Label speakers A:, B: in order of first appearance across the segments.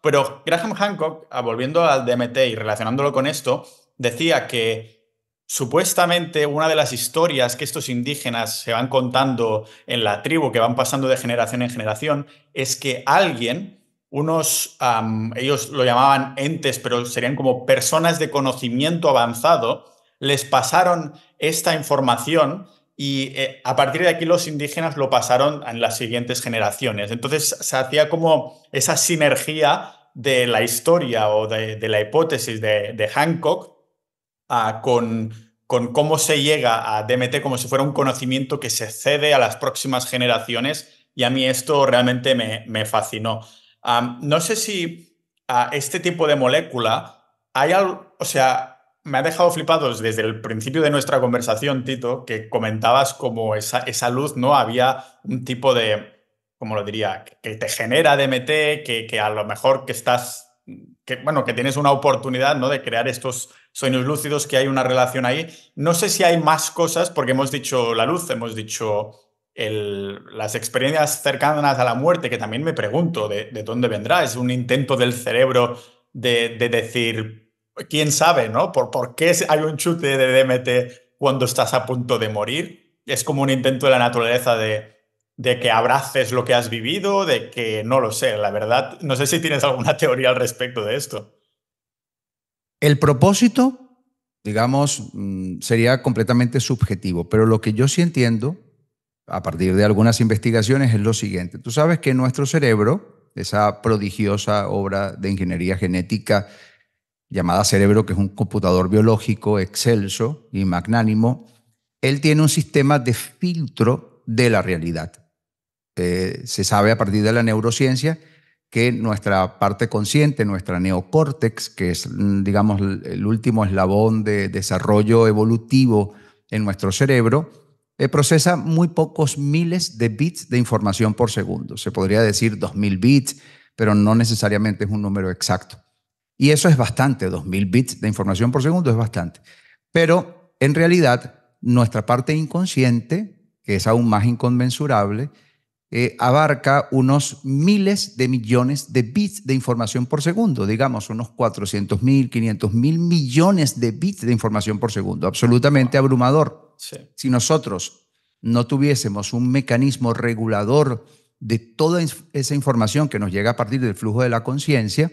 A: pero Graham Hancock, ah, volviendo al DMT y relacionándolo con esto, decía que supuestamente una de las historias que estos indígenas se van contando en la tribu, que van pasando de generación en generación, es que alguien, unos, ellos lo llamaban entes, pero serían como personas de conocimiento avanzado, les pasaron esta información y eh, a partir de aquí los indígenas lo pasaron en las siguientes generaciones. Entonces se hacía como esa sinergia de la historia o de, la hipótesis de, Hancock ah, con, cómo se llega a DMT como si fuera un conocimiento que se cede a las próximas generaciones y a mí esto realmente me, fascinó. no sé si a este tipo de molécula hay algo, o sea, me ha dejado flipados desde el principio de nuestra conversación, Tito, que comentabas como esa, esa luz, ¿no? Había un tipo de, como lo diría? Que te genera DMT, que, que a lo mejor que estás que, bueno, que tienes una oportunidad ¿no? de crear estos sueños lúcidos, que hay una relación ahí. No sé si hay más cosas, porque hemos dicho la luz, hemos dicho las experiencias cercanas a la muerte, que también me pregunto de, dónde vendrá. Es un intento del cerebro de, de decir, quién sabe, ¿no? Por, por qué hay un chute de DMT cuando estás a punto de morir. Es como un intento de la naturaleza de, de que abraces lo que has vivido, de que no lo sé, la verdad. No sé si tienes alguna teoría al respecto de esto.
B: El propósito, digamos, mm, sería completamente subjetivo, pero lo que yo sí entiendo, a partir de algunas investigaciones, es lo siguiente. Tú sabes que nuestro cerebro, esa prodigiosa obra de ingeniería genética llamada cerebro, que es un computador biológico excelso y magnánimo, él tiene un sistema de filtro de la realidad. Eh, se sabe a partir de la neurociencia que nuestra parte consciente, nuestra neocórtex, que es, digamos, el último eslabón de desarrollo evolutivo en nuestro cerebro, eh, procesa muy pocos miles de bits de información por segundo. Se podría decir 2.000 bits, pero no necesariamente es un número exacto. Y eso es bastante, 2000 bits de información por segundo es bastante. Pero en realidad, nuestra parte inconsciente, que es aún más inconmensurable, eh, abarca unos miles de millones de bits de información por segundo, digamos unos 400.000, 500.000 millones de bits de información por segundo, absolutamente abrumador. Si nosotros no tuviésemos un mecanismo regulador de toda esa información que nos llega a partir del flujo de la conciencia,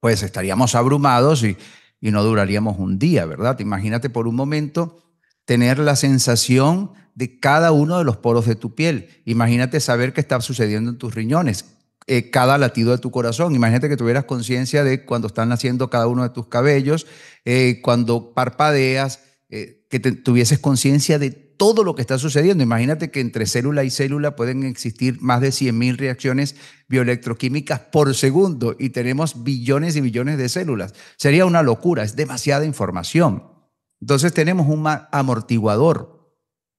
B: pues estaríamos abrumados y, no duraríamos un día, ¿verdad? Imagínate por un momento tener la sensación de cada uno de los poros de tu piel. Imagínate saber qué está sucediendo en tus riñones, eh, cada latido de tu corazón. Imagínate que tuvieras conciencia de cuando están naciendo cada uno de tus cabellos, eh, cuando parpadeas, eh, que tuvieses conciencia de todo lo que está sucediendo. Imagínate que entre célula y célula pueden existir más de 100.000 reacciones bioelectroquímicas por segundo y tenemos billones y billones de células. Sería una locura, es demasiada información. Entonces tenemos un amortiguador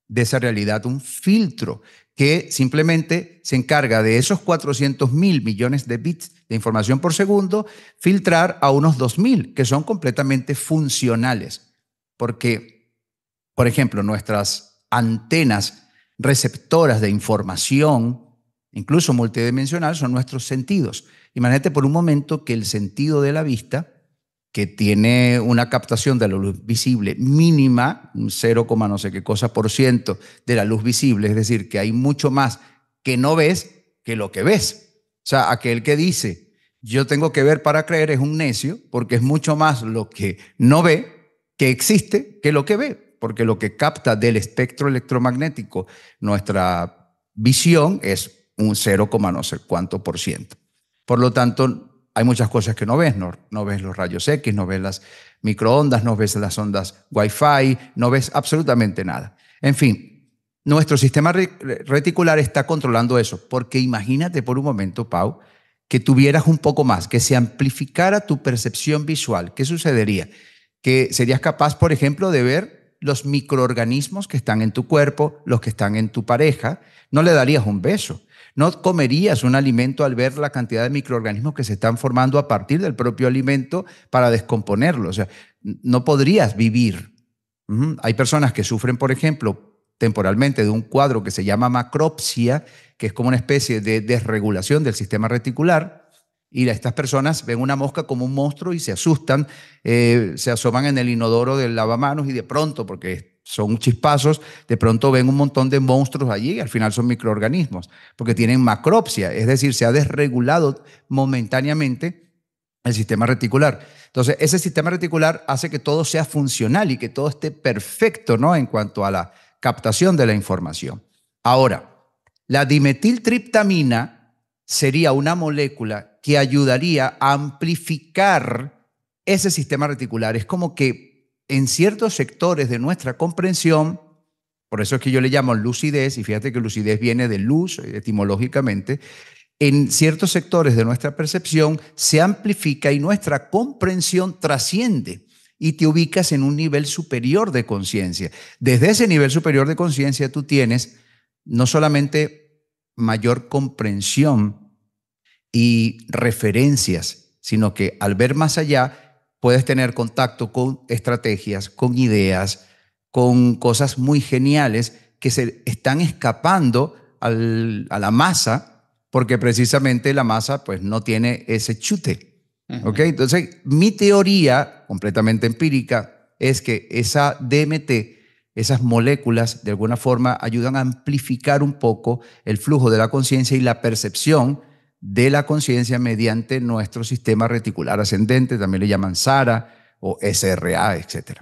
B: de esa realidad, un filtro que simplemente se encarga de esos 400.000 mil millones de bits de información por segundo, filtrar a unos 2.000 que son completamente funcionales. Porque, por ejemplo, nuestras antenas receptoras de información, incluso multidimensional, son nuestros sentidos. Imagínate por un momento que el sentido de la vista, que tiene una captación de la luz visible mínima, un 0, no sé qué cosa por ciento de la luz visible, es decir, que hay mucho más que no ves que lo que ves. O sea, aquel que dice, yo tengo que ver para creer, es un necio, porque es mucho más lo que no ve que existe que lo que ve porque lo que capta del espectro electromagnético nuestra visión es un 0, no sé cuánto por ciento. Por lo tanto, hay muchas cosas que no ves, no, no, ves los rayos X, no ves las microondas, no ves las ondas Wi-Fi, no ves absolutamente nada. En fin, nuestro sistema reticular está controlando eso, porque imagínate por un momento, Pau, que tuvieras un poco más, que se amplificara tu percepción visual, ¿qué sucedería? Que serías capaz, por ejemplo, de ver los microorganismos que están en tu cuerpo, los que están en tu pareja. No le darías un beso. No comerías un alimento al ver la cantidad de microorganismos que se están formando a partir del propio alimento para descomponerlo. O sea, no podrías vivir. Hay personas que sufren, por ejemplo, temporalmente de un cuadro que se llama macropsia, que es como una especie de desregulación del sistema reticular, y estas personas ven una mosca como un monstruo y se asustan, eh, se asoman en el inodoro del lavamanos y de pronto, porque son chispazos, de pronto ven un montón de monstruos allí y al final son microorganismos, porque tienen macropsia, es decir, se ha desregulado momentáneamente el sistema reticular. Entonces, ese sistema reticular hace que todo sea funcional y que todo esté perfecto, ¿no? En cuanto a la captación de la información. Ahora, la dimetiltriptamina sería una molécula que ayudaría a amplificar ese sistema reticular. Es como que en ciertos sectores de nuestra comprensión, por eso es que yo le llamo lucidez, y fíjate que lucidez viene de luz etimológicamente, en ciertos sectores de nuestra percepción se amplifica y nuestra comprensión trasciende y te ubicas en un nivel superior de conciencia. Desde ese nivel superior de conciencia tú tienes no solamente mayor comprensión y referencias, sino que al ver más allá puedes tener contacto con estrategias, con ideas, con cosas muy geniales que se están escapando a la masa, porque precisamente la masa pues no tiene ese chute. Entonces, mi teoría, completamente empírica, es que esa DMT, esas moléculas, de alguna forma ayudan a amplificar un poco el flujo de la conciencia y la percepción de la conciencia mediante nuestro sistema reticular ascendente, también le llaman SARA o SRA, etc.